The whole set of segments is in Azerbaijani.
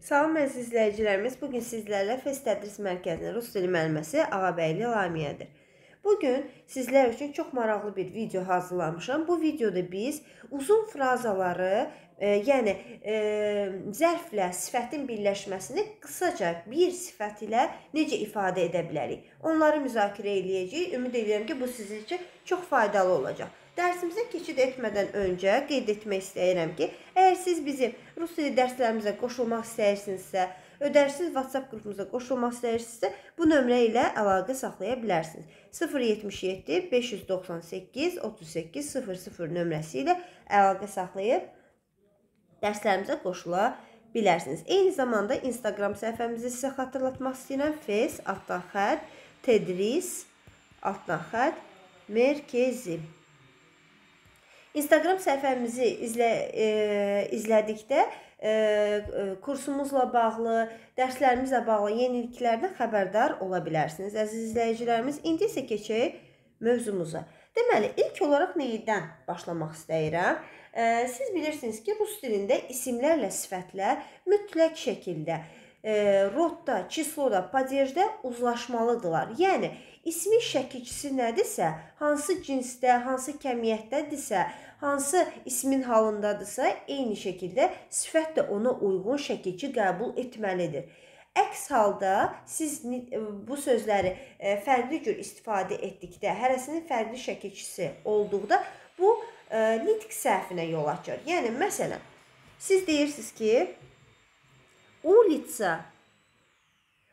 Salam əziz izləyicilərimiz, bu gün sizlərlə FES Tədris Mərkəzinin rus dili müəlliməsi Ağabəyli Lamiyədir. Bu gün sizlər üçün çox maraqlı bir video hazırlamışam. Bu videoda biz uzun frazaları, e, yəni e, zərflə sifətin birləşməsini qısaca bir sifət ilə necə ifadə edə bilərik? Onları müzakirə eləyəcəyik. Ümid edirəm ki, bu sizin üçün çox faydalı olacaq. Dərsimizə keçid etmədən öncə qeyd etmək istəyirəm ki, əgər siz bizim rus dili dərslərimizə qoşulmaq istəyirsinizsə, ödərsiz WhatsApp qrupumuza qoşulmaq istəyirsinizsə, bu nömrə ilə əlaqə saxlaya bilərsiniz. 077 598 38 00 nömrəsi ilə əlaqə saxlayıb dərslərimizə qoşula bilərsiniz. Eyni zamanda Instagram səhifəmizi sizə xatırlatmaq istəyirəm. Fes altdan xətt tedris altdan xətt merkezi Instagram səhifəmizi izlə e, izlədikdə e, e, kursumuzla bağlı, dərslərimizlə bağlı yeniliklərdən xəbərdar ola bilərsiniz. Əziz izləyicilərimiz, indi isə keçək mövzumuza. Deməli, ilk olaraq nəyidən başlamaq istəyirəm? E, siz bilirsiniz ki, rus dilində isimlərlə sifətlər mütləq şəkildə e, e, rodda, çisloda, padejdə uzlaşmalıdırlar. Yəni ismi şəkilçisi nədirsə, hansı cinsdə, hansı kəmiyyətdədirsə, hansı ismin halındadırsa, eyni şəkildə sifət də ona uyğun şəkilçi qəbul etməlidir. Əks halda siz e, bu sözləri e, fərqli cür istifadə etdikdə, hərəsinin fərqli şəkilçisi olduqda bu e, nitq səhvinə yol açır. Yəni məsələn, siz deyirsiniz ki, Ulica.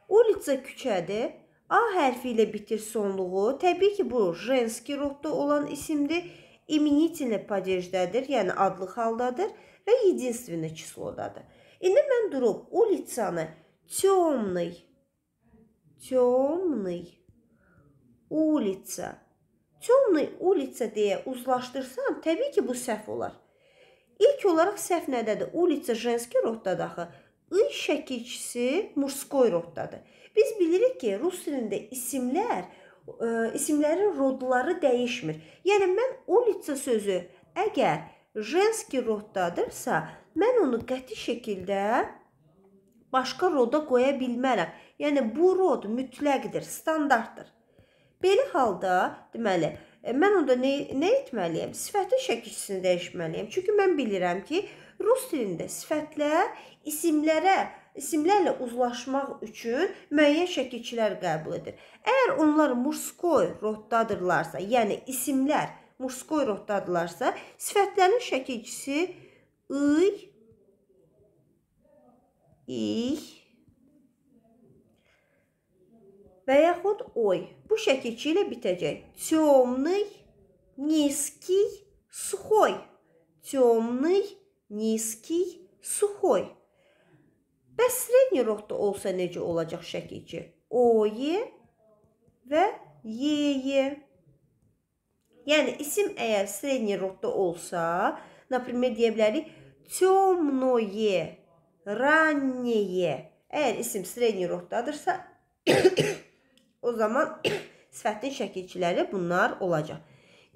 Ulica küçədir. A hərfi ilə bitir sonluğu. Təbii ki, bu jenski rodda olan isimdir. İminitini padejdədir, yəni adlı haldadır və yedinstvini çislodadır. İndi mən durub ulicanı темный, темный ulica. Темный ulica deyə uzlaşdırsam, təbii ki, bu səhv olar. İlk olaraq səhv nədədir? Ulica jenski roddadır axı. I şəkilçisi murskoy roddadır. Biz bilirik ki, rus dilində isimlər ə, e, isimlərin rodları dəyişmir. Yəni mən ulitsa sözü əgər jenski roddadırsa, mən onu qəti şəkildə başqa roda qoya bilmərəm. Yəni bu rod mütləqdir, standartdır. Belə halda, deməli, E, mən onda nə, nə etməliyəm? Sifətin şəkilçisini dəyişməliyəm. Çünki mən bilirəm ki, rus dilində sifətlər isimlərə isimlərlə uzlaşmaq üçün müəyyən şəkilçilər qəbul edir. Əgər onlar murskoy roddadırlarsa, yəni isimlər murskoy roddadırlarsa, sifətlərin şəkilçisi ıy, ich, və yaxud oy. Bu şəkilçi ilə bitəcək. Темный, низкий, сухой. Темный, низкий, сухой. Bəs srednyi rodda olsa necə olacaq şəkilçi? Oye və yeye. Yəni isim əgər srednyi rodda olsa, например, deyə bilərik темное, раннее. Əgər isim srednyi roddadırsa O zaman sifətin şəkilçiləri bunlar olacaq.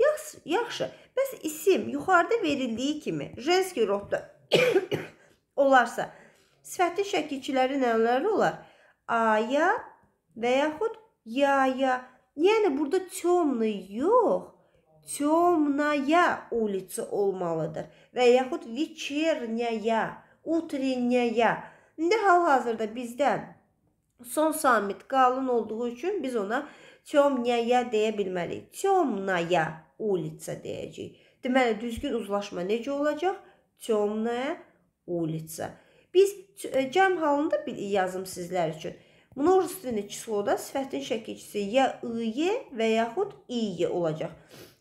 Yaxşı, yaxşı. Bəs isim yuxarıda verildiyi kimi jenski rodda olarsa, sifətin şəkilçiləri nələr olar? Aya və yaxud yaya. Yəni burada çomlu yox, темная улица olmalıdır və yaxud вечерняя, утренняя. İndi hal-hazırda bizdən son samit qalın olduğu üçün biz ona Çomnaya deyə bilmərik. Çomnaya улица deyəcəyik. Deməli düzgün uzlaşma necə olacaq? Çomnaya улица. Biz e, cəm halında bir yazım sizlər üçün. Множественное числоda sifətin şəkilçisi ya ıy və yaxud iy olacaq.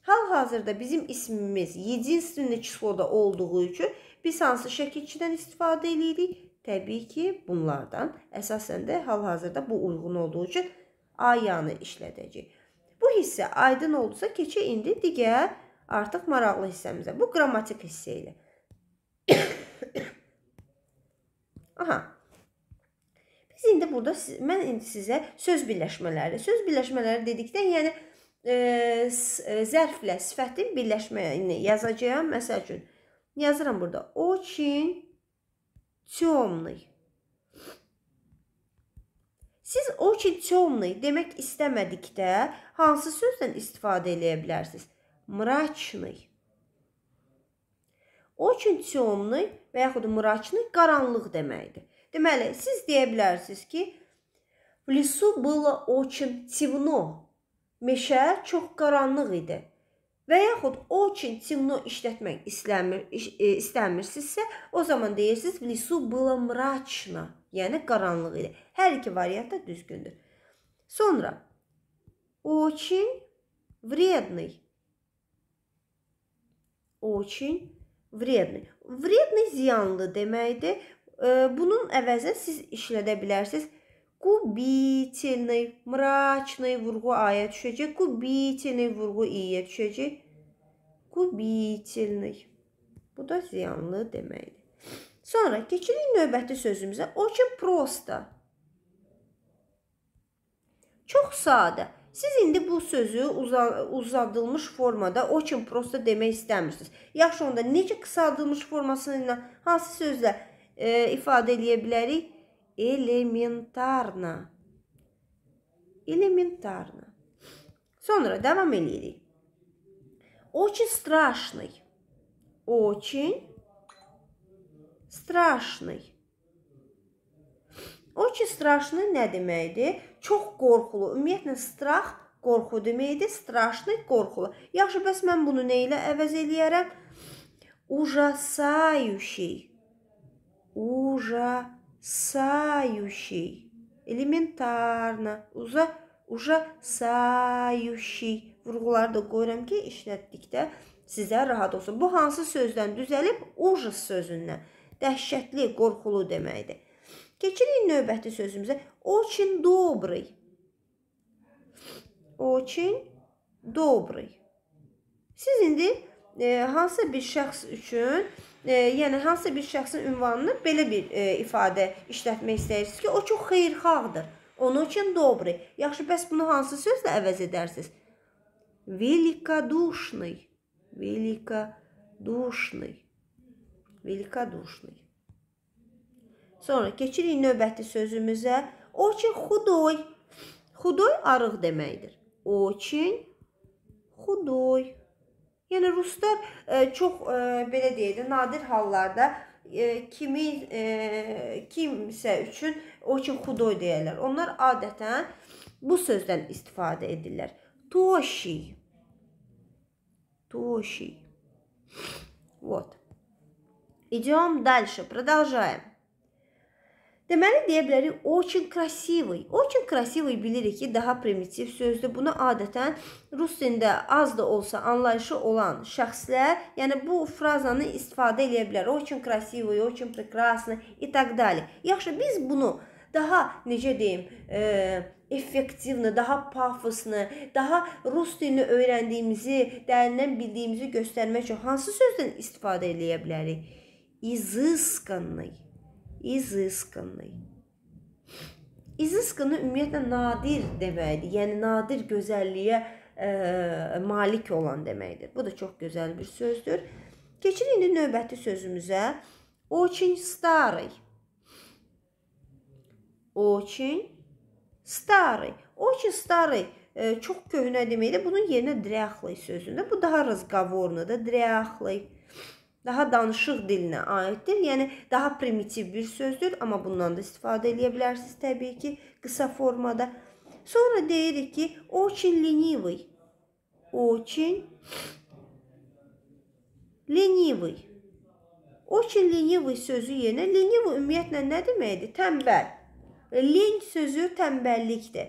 Hal-hazırda bizim ismimiz единственное числоda olduğu üçün biz hansı şəkilçidən istifadə edirik? təbii ki, bunlardan əsasən də hal-hazırda bu uyğun olduğu üçün ayanı işlədəcək. Bu hissə aydın oldusa, keçək indi digər artıq maraqlı hissəmizə. Bu qrammatik hissə ilə. Aha. Biz indi burada mən indi sizə söz birləşmələri, söz birləşmələri dedikdə, yəni e, e zərflə sifətin birləşməyini yazacağam. Məsəl üçün yazıram burada. Очень темный. Siz o ki temный demək istəmədikdə hansı sözdən istifadə eləyə bilərsiniz? Mraçный. O üçün temный və yaxud mraçный qaranlıq deməkdir. Deməli, siz deyə bilərsiniz ki, В лесу было очень темно. Meşə çox qaranlıq idi və yaxud o üçün signo işlətmək istəmir, iş, e, istəmirsinizsə, o zaman deyirsiniz в лесу было мрачно, yəni qaranlıq idi. Hər iki variant da düzgündür. Sonra очень вредный. Очень вредный. Вредный ziyanlı deməkdir. E, bunun əvəzinə siz işlədə bilərsiniz Qubitelnay, mraçnay vurğu aya düşəcək. Qubitelnay vurğu iyə düşəcək. Qubitelnay. Bu da ziyanlı deməkdir. Sonra keçirik növbəti sözümüzə. Очень просто. Çox sadə. Siz indi bu sözü uza uzadılmış formada очень просто demək istəmirsiniz. Yaxşı onda necə qısaldılmış forması ilə hansı sözlə e, ifadə eləyə bilərik? Elementarna. Elementarna. Sonra devam edelim. Очень страшный. Очень страшный. Очень страшный nə deməkdir? Çox qorxulu. Ümumiyyətlə strah qorxu deməkdir. Страшный qorxulu. Yaxşı, bəs mən bunu nə ilə əvəz eləyərəm? Ужасающий. Ужасающий saющий, elementarna, uza uja saющий vurğuları da qoyuram ki, işlətdikdə sizə rahat olsun. Bu hansı sözdən düzəlib? Ujis sözündən. Dəhşətli, qorxulu deməkdir. Keçirik növbəti sözümüzə. Очень добрый. Очень dobry. Siz indi e, hansısa bir şəxs üçün e, yəni hansısa bir şəxsin ünvanını belə bir e, ifadə işlətmək istəyirsiniz ki, o çox xeyirxahdır. Onun üçün dobri. Yaxşı, bəs bunu hansı sözlə əvəz edərsiniz? Velikodushny. Velikodushny. Velikodushny. Sonra keçirik növbəti sözümüzə. Очень худой. Худой arıq deməkdir. Очень худой. Yəni ruslar ə, e, çox ə, e, belə deyək də nadir hallarda ə, e, kimi ə, kimsə üçün o üçün xudoy deyirlər. Onlar adətən bu sözdən istifadə edirlər. Toşi. Toşi. Вот. Идем дальше, продолжаем. Deməli deyə bilərik очень красивый. Очень красивый bilirik ki, daha primitiv sözdür. Bunu adətən rus dilində az da olsa anlayışı olan şəxslər, yəni bu frazanı istifadə edə bilər. Очень красивый, очень прекрасный и так далее. Yaxşı, biz bunu daha necə deyim, e, effektivni, daha pafosni, daha rus dilini öyrəndiyimizi, dərindən bildiyimizi göstərmək üçün hansı sözdən istifadə edə bilərik? Izıskanlı izıskanlı. İzıskanı ümumiyyətlə nadir deməkdir. Yəni nadir gözəlliyə ə, e, malik olan deməkdir. Bu da çox gözəl bir sözdür. Keçin indi növbəti sözümüzə. Очень старый. Очень starый. Очень starый ə, çox köhnə deməkdir. Bunun yerinə dryaxlay sözündə bu daha razqavornudur. Dryaxlay daha danışıq dilinə aiddir. Yəni daha primitiv bir sözdür, amma bundan da istifadə edə bilərsiniz təbii ki, qısa formada. Sonra deyirik ki, очень ленивый. Очень ленивый. Очень ленivый sözü yerinə lenivy ümumiyyətlə nə deməkdir? Tənbəl. Len sözü tənbəllikdir.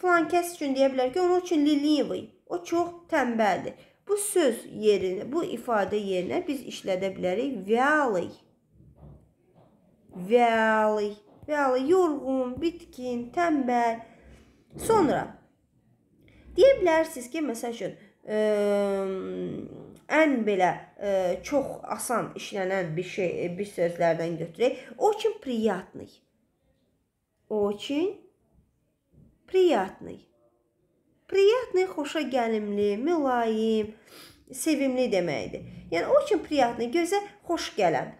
Filan kəs üçün deyə bilər ki, onun üçün lenivy. O çox tənbəldir. Bu söz yerinə, bu ifadə yerinə biz işlədə bilərik vəli. Vəli. Vəli yorğun, bitkin, tənbəl. Sonra deyə bilərsiniz ki, məsəl üçün, ə, ən belə ə, çox asan işlənən bir şey, bir sözlərdən götürək. Очень приятный. Очень приятный. Priyatni xoşa gəlimli, mülayim, sevimli deməkdir. Yəni o üçün priyatni gözə xoş gələn.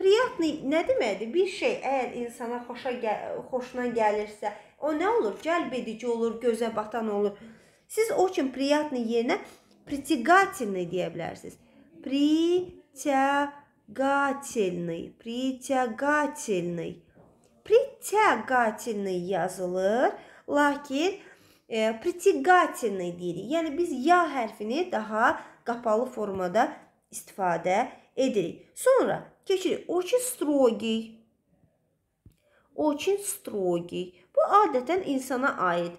Priyatni nə deməkdir? Bir şey əgər insana xoşa gəl xoşuna gəlirsə, o nə olur? Cəlbedici olur, gözə batan olur. Siz o üçün priyatni yerinə притягательный deyə bilərsiniz. Притягательный, притягательный. Притягательный yazılır, lakin e, pritiqatinli deyirik. Yəni biz ya hərfini daha qapalı formada istifadə edirik. Sonra keçirik очень строгий. Очень строгий. Bu adətən insana aid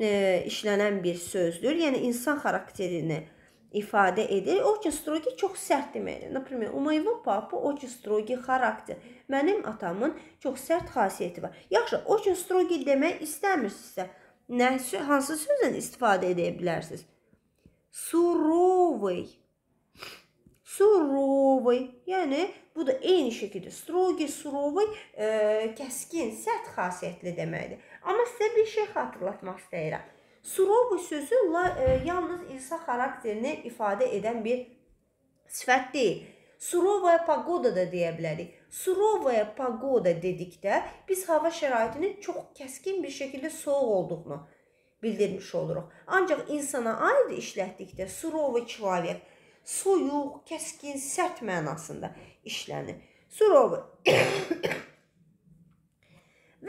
e, işlənən bir sözdür. Yəni insan xarakterini ifadə edir. Очень строгий çox sərt deməkdir. Например, у моего папы очень строгий характер. Mənim atamın çox sərt xasiyyəti var. Yaxşı, очень строгий demək istəmirsinizsə, Nə, hansı sözdən istifadə edə bilərsiniz? Суровый. Surovый, yəni bu da eyni şəkildə strogi, surovый, e, kəskin, sərt xassəətli deməkdir. Amma sizə bir şey xatırlatmaq istəyirəm. Surovый sözü la, e, yalnız insan xarakterini ifadə edən bir sifət deyil. Surovaya pagoda da deyə bilərik. Surovaya pagoda dedikdə biz hava şəraitinin çox kəskin bir şəkildə soyuq olduğunu bildirmiş oluruq. Ancaq insana aid işlətdikdə surova kifayət soyuq, kəskin, sərt mənasında işlənir. Surova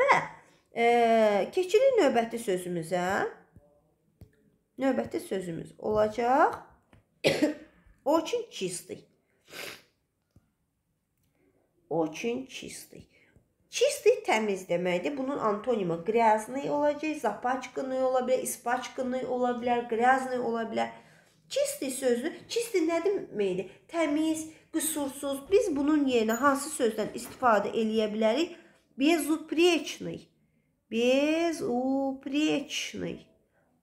Və e, keçirik növbəti sözümüzə. Növbəti sözümüz olacaq. Очень чистый. Очень чистый. Чистый təmiz deməkdir. Bunun antonimi грязный olacaq, zapaçkınlı ola bilər, ispaçkınlı ola bilər, грязный ola bilər. Çisti sözü, çisti nə deməkdir? Təmiz, qüsursuz. Biz bunun yerinə hansı sözdən istifadə eləyə bilərik? Безупречный. Безупречный.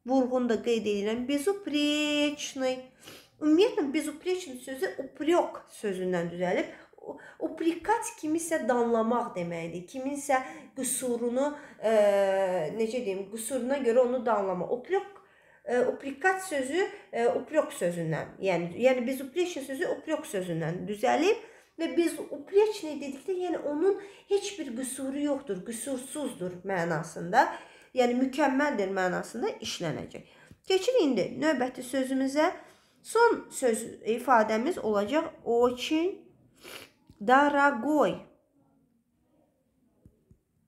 Vurğunda qeyd edilən безупречный. Ümumiyyətlə, безупречный sözü upryoq sözündən düzəlib uplikat kimisə danlamaq deməkdir. Kiminsə qüsurunu e, necə deyim, qüsuruna görə onu danlamaq. Uplok e, uplikat sözü e, uplok sözündən, yəni yəni biz upleşin sözü uplok sözündən düzəlib və biz upleçni dedikdə, yəni onun heç bir qüsuru yoxdur, qüsursuzdur mənasında, yəni mükəmməldir mənasında işlənəcək. Keçir indi növbəti sözümüzə. Son söz ifadəmiz olacaq o için Дорогой.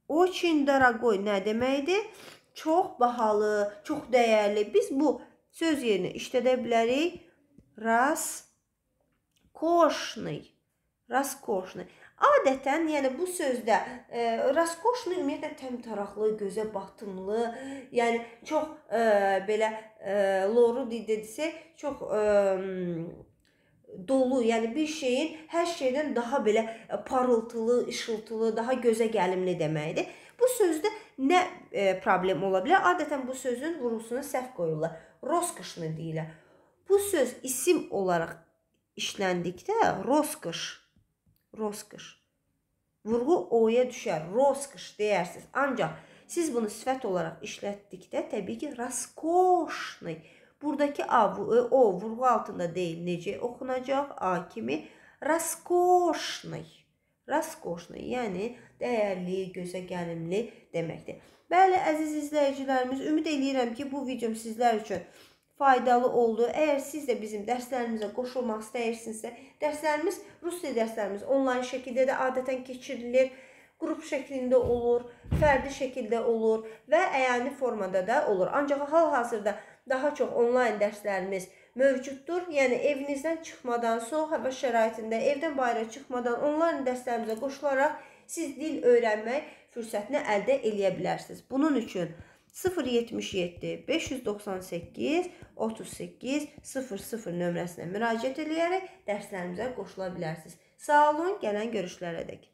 Очень дорогой nə deməkdir? Çox bahalı, çox dəyərli. Biz bu söz yerinə işlədə bilərik. Raskoshniy. Raskoshniy. Adətən, yəni bu sözdə e, raskoshniy ümumiyyətlə təmtaraqlı, gözə batımlı, yəni çox e, belə e, loru dedirsə, çox e, dolu, yəni bir şeyin hər şeydən daha belə e, parıltılı, işıltılı, daha gözə gəlimli deməkdir. Bu sözdə nə e, problem ola bilər? Adətən bu sözün vurğusunu səhv qoyurlar. Roskışını deyirlər. Bu söz isim olaraq işləndikdə roskış, roskış vurğu o-ya düşər. Roskış deyərsiniz. Ancaq siz bunu sifət olaraq işlətdikdə təbii ki, raskoshny Buradakı A, e, o vurgu altında değil necə oxunacaq? A kimi raskoşnoy. Raskoşnoy, yəni dəyərli, gözəgəlimli deməkdir. Bəli, əziz izləyicilərimiz, ümid eləyirəm ki, bu videom sizlər üçün faydalı oldu. Əgər siz də bizim dərslərimizə qoşulmaq istəyirsinizsə, dərslərimiz rus dili dərslərimiz onlayn şəkildə də adətən keçirilir. Qrup şəklində olur, fərdi şəkildə olur və əyani formada da olur. Ancaq hal-hazırda daha çox onlayn dərslərimiz mövcuddur. Yəni evinizdən çıxmadan, soyuq hava şəraitində evdən bayıra çıxmadan onlayn dərslərimizə qoşularaq siz dil öyrənmək fürsətini əldə eləyə bilərsiniz. Bunun üçün 077 598 38 00 nömrəsinə müraciət edərək dərslərimizə qoşula bilərsiniz. Sağ olun, gələn görüşlərədək.